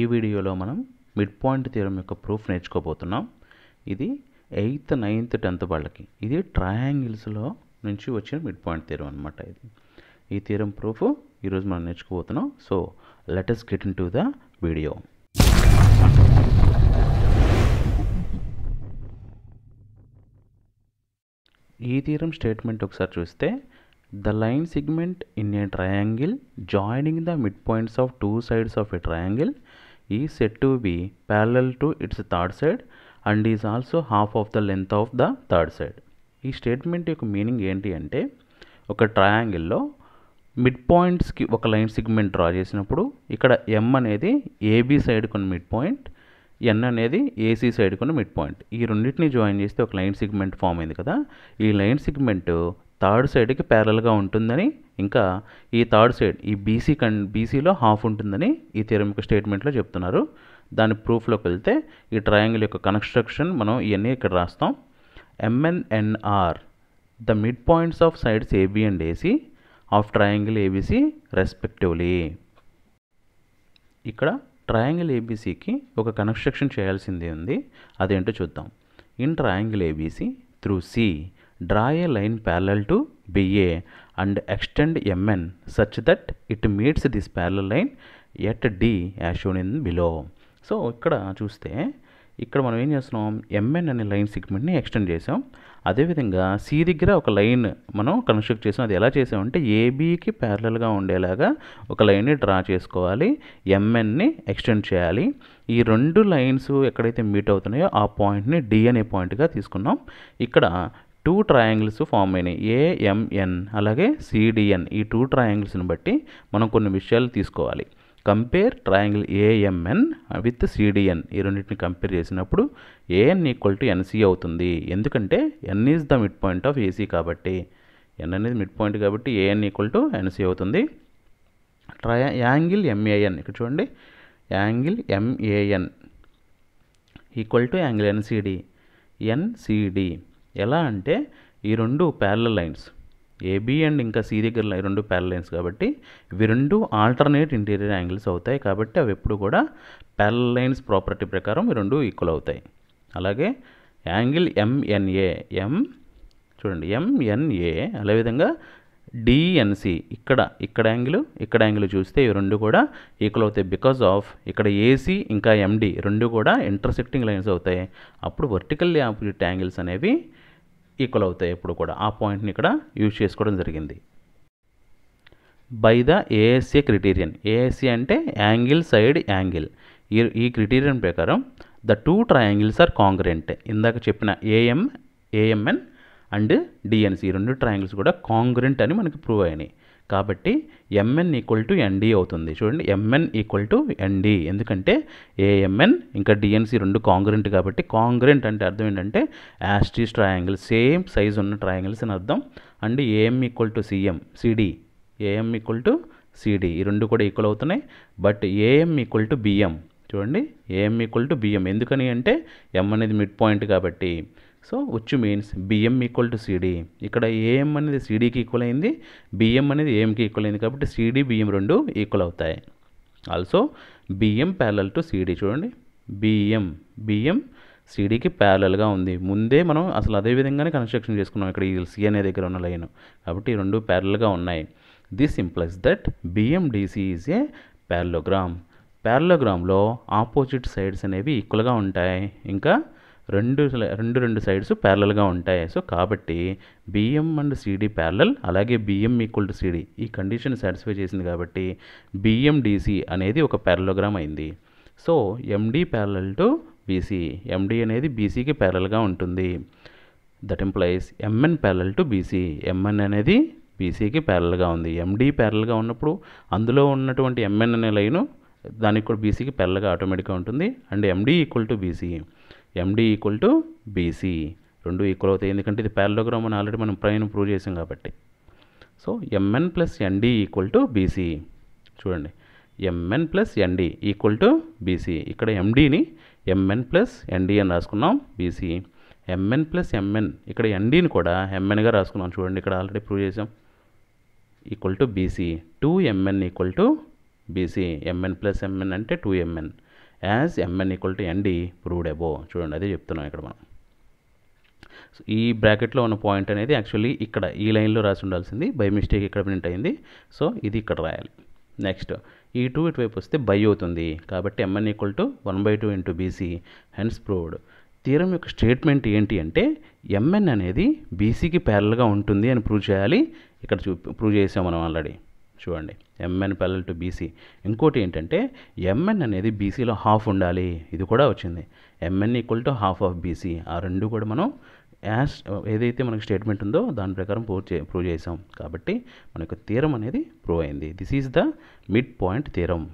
ఈ వీడియోలో మనం మిడ్ పాయింట్ తీరం యొక్క ప్రూఫ్ నేర్చుకోబోతున్నాం ఇది ఎయిత్ నైన్త్ టెన్త్ వాళ్ళకి ఇది ట్రయాంగిల్స్లో నుంచి వచ్చిన మిడ్ పాయింట్ తీరం అనమాట ఇది ఈ తీరం ప్రూఫ్ ఈరోజు మనం నేర్చుకోబోతున్నాం so let's get into the video ఈ తీరం స్టేట్మెంట్ ఒకసారి చూస్తే the line segment in a triangle joining the mid points of two sides of a triangle is said to be parallel to its third side and is also half of the length of the third side ఈ statement యొక్క meaning ఏంటి అంటే ఒక ట్రయాంగిల్లో mid పాయింట్స్కి ఒక line segment draw చేసినప్పుడు ఇక్కడ M అనేది A B side కొన్ని మిడ్ పాయింట్ ఎన్ అనేది ఏసీ సైడ్ కొన్ని మిడ్ పాయింట్ ఈ రెండింటిని జాయిన్ చేస్తే ఒక లైన్ సిగ్మెంట్ ఫామ్ అయింది కదా ఈ లైన్ సిగ్మెంట్ థర్డ్ సైడ్కి ప్యారల్గా ఉంటుందని ఇంకా ఈ థర్డ్ సైడ్ ఈ బీసీ కన్ బీసీలో హాఫ్ ఉంటుందని ఈ థీరం యొక్క స్టేట్మెంట్లో చెప్తున్నారు దాని ప్రూఫ్లోకి వెళ్తే ఈ ట్రయాంగిల్ యొక్క కన్స్ట్రక్షన్ మనం ఇవన్నీ ఇక్కడ రాస్తాం M and N are the mid points of sides A B and A C of triangle A B C respectively ఇక్కడ ట్రయాంగిల్ ఏబీసీకి ఒక కన్స్ట్రక్షన్ చేయాల్సింది ఉంది అదేంటో చూద్దాం in triangle A B C through C draw a line parallel to B A and extend M N such that it meets this parallel line at D as shown in below so ఇక్కడ చూస్తే ఇక్కడ మనం ఏం చేస్తున్నాం ఎంఎన్ అనే లైన్ సెగ్మెంట్ని ఎక్స్టెండ్ చేసాం అదేవిధంగా C దగ్గర ఒక లైన్ మనం కన్స్ట్రక్ట్ చేసాం అది ఎలా చేసామంటే ఏబీకి ప్యారలల్గా ఉండేలాగా ఒక లైన్ని డ్రా చేసుకోవాలి ఎంఎన్ని ఎక్స్టెండ్ చేయాలి ఈ రెండు లైన్స్ ఎక్కడైతే మీట్ అవుతున్నాయో ఆ పాయింట్ని డి అనే పాయింట్గా తీసుకున్నాం ఇక్కడ టూ ట్రయాంగిల్స్ ఫామ్ అయినాయి ఏఎంఎన్ అలాగే సిడిఎన్ ఈ టూ ట్రయాంగిల్స్ని బట్టి మనం కొన్ని విషయాలు తీసుకోవాలి compare triangle A M N with C D N ఈ రెండింటిని కంపేర్ చేసినప్పుడు ఏఎన్ ఈక్వల్ టు ఎన్సి అవుతుంది ఎందుకంటే N is the mid point of A C కాబట్టి ఎన్ అనేది మిడ్ పాయింట్ కాబట్టి ఏఎన్ ఈక్వల్ టు ఎన్సి అవుతుంది ట్రయా యాంగిల్ ఎంఏఎన్ ఇక్కడ చూడండి angle M A N equal to angle N C D N C D ఎలా అంటే ఈ రెండు ప్యారల లైన్స్ ఏబీ అండ్ ఇంకా సి దగ్గర రెండు ప్యారల లైన్స్ కాబట్టి ఇవి రెండు ఆల్టర్నేట్ ఇంటీరియర్ యాంగిల్స్ అవుతాయి కాబట్టి అవి ఎప్పుడు కూడా ప్యారల లైన్స్ ప్రాపర్టీ ప్రకారం ఈ రెండు ఈక్వల్ అవుతాయి అలాగే యాంగిల్ ఎంఎన్ఏ ఎం చూడండి ఎంఎన్ఏ అదేవిధంగా డిఎన్సి ఇక్కడ ఇక్కడ యాంగిల్ ఇక్కడ యాంగిల్ చూస్తే ఈ రెండు కూడా ఈక్వల్ అవుతాయి బికాస్ ఆఫ్ ఇక్కడ ఏసీ ఇంకా ఎండి రెండు కూడా ఇంటర్సెక్టింగ్ లైన్స్ అవుతాయి అప్పుడు వర్టికల్లీ ఆపోజిట్ యాంగిల్స్ అనేవి ఈక్వల్ అవుతాయి ఎప్పుడు కూడా ఆ పాయింట్ని ఇక్కడ యూజ్ చేసుకోవడం జరిగింది by the A S A criterion A S A అంటే యాంగిల్ సైడ్ యాంగిల్ ఈ ఈ క్రిటీరియన్ ప్రకారం the two triangles are congruent ఇందాక చెప్పిన ఏఎం ఏఎంఎన్ అండ్ డిఎన్సి ఈ రెండు ట్రయాంగిల్స్ కూడా కాంగ్రెంట్ అని మనకి ప్రూవ్ అయినాయి కాబట్టి ఎంఎన్ ఈక్వల్ టు ఎన్డీ అవుతుంది చూడండి ఎంఎన్ ఈక్వల్ టు ఎన్డీ ఎందుకంటే ఏఎంఎన్ ఇంకా డిఎన్సి రెండు కాంగ్రెంట్ కాబట్టి కాంగ్రెంట్ అంటే అర్థం ఏంటంటే యాస్టీస్ ట్రయాంగిల్ సేమ్ సైజ్ ఉన్న ట్రయాంగిల్స్ అని అర్థం and A M equal to C M C D A M equal to C D ఈ రెండు కూడా ఈక్వల్ అవుతున్నాయి but A M equal to B M చూడండి ఏఎం ఈక్వల్ టు బిఎం ఎందుకని అంటే ఎం అనేది మిడ్ పాయింట్ కాబట్టి సో ఉచ్చు means B M equal to C D ఇక్కడ ఏఎం అనేది సీడీకి ఈక్వల్ అయింది బిఎం అనేది ఏఎంకి ఈక్వల్ అయింది కాబట్టి సిడీ బియ్యం రెండు ఈక్వల్ అవుతాయి also B M parallel to C D చూడండి బిఎం బిఎం సిడీకి ప్యారలల్గా ఉంది ముందే మనం అసలు అదే విధంగానే కన్స్ట్రక్షన్ చేసుకున్నాం ఇక్కడ ఈ సి అనే దగ్గర ఉన్న లైన్ కాబట్టి రెండు ప్యారల్గా ఉన్నాయి this implies that B M D C is a parallelogram ప్యారలోగ్రామ్లో ఆపోజిట్ సైడ్స్ అనేవి ఈక్వల్గా ఉంటాయి ఇంకా రెండు రెండు రెండు సైడ్స్ ప్యారలల్గా ఉంటాయి సో కాబట్టి బిఎం అండ్ సిడి ప్యారలల్ అలాగే బిఎం ఈక్వల్ టు సిడి ఈ కండిషన్ సాటిస్ఫై చేసింది కాబట్టి బిఎండిసి అనేది ఒక ప్యారలోగ్రామ్ అయింది so M D parallel to BC M D అనేది బీసీకి ప్యారలల్గా ఉంటుంది that implies M N parallel to BC M N అనేది బీసీకి ప్యారల్గా ఉంది ఎండి ప్యారల్గా ఉన్నప్పుడు అందులో ఉన్నటువంటి ఎంఎన్ అనే లైను దానికి కూడా బీసీకి పెళ్ళగా ఆటోమేటిక్గా ఉంటుంది and MD equal to BC MD equal to BC రెండు ఈక్వల్ అవుతాయి ఎందుకంటే ఇది ప్యారలోగ్రామ్ అని ఆల్రెడీ మనం ప్రైన్ ప్రూవ్ చేసాం కాబట్టి so MN plus MD equal to BC చూడండి MN plus MD equal to BC ఇక్కడ ఎండీని ఎంఎన్ ప్లస్ ఎండి అని రాసుకున్నాం బీసీ ఎంఎన్ ప్లస్ ఎంఎన్ ఇక్కడ ఎన్డీని కూడా ఎంఎన్గా రాసుకున్నాం చూడండి ఇక్కడ ఆల్రెడీ ప్రూవ్ చేసాం equal to BC two MN equal to BC MN plus MN అంటే two MN as MN equal to ND proved above చూడండి అదే చెప్తున్నాం ఇక్కడ మనం సో ఈ బ్రాకెట్లో ఉన్న పాయింట్ అనేది యాక్చువల్లీ ఇక్కడ ఈ లైన్లో రాసి ఉండాల్సింది బై మిస్టేక్ ఇక్కడ ప్రింట్ అయింది సో ఇది ఇక్కడ రాయాలి నెక్స్ట్ ఈ టూ ఇటువైపు వస్తే బై అవుతుంది కాబట్టి MN equal to one by two into BC hence proved theorem యొక్క స్టేట్మెంట్ ఏంటి అంటే ఎంఎన్ అనేది బీసీకి ప్యారల్గా ఉంటుంది అని ప్రూవ్ చేయాలి ఇక్కడ చూ ప్రూవ్ చేసాం మనం ఆల్రెడీ చూడండి ఎంఎన్ పల్లెల్ టు బీసీ ఇంకోటి ఏంటంటే ఎంఎన్ అనేది బీసీలో హాఫ్ ఉండాలి ఇది కూడా వచ్చింది MN equal to half of BC ఆ రెండు కూడా మనం యాస్ ఏదైతే మనకు స్టేట్మెంట్ ఉందో దాని ప్రకారం ప్రూవ్ చే ప్రూవ్ చేసాం కాబట్టి మనకు తీరం అనేది ప్రూవ్ అయింది this is the mid midpoint తీరం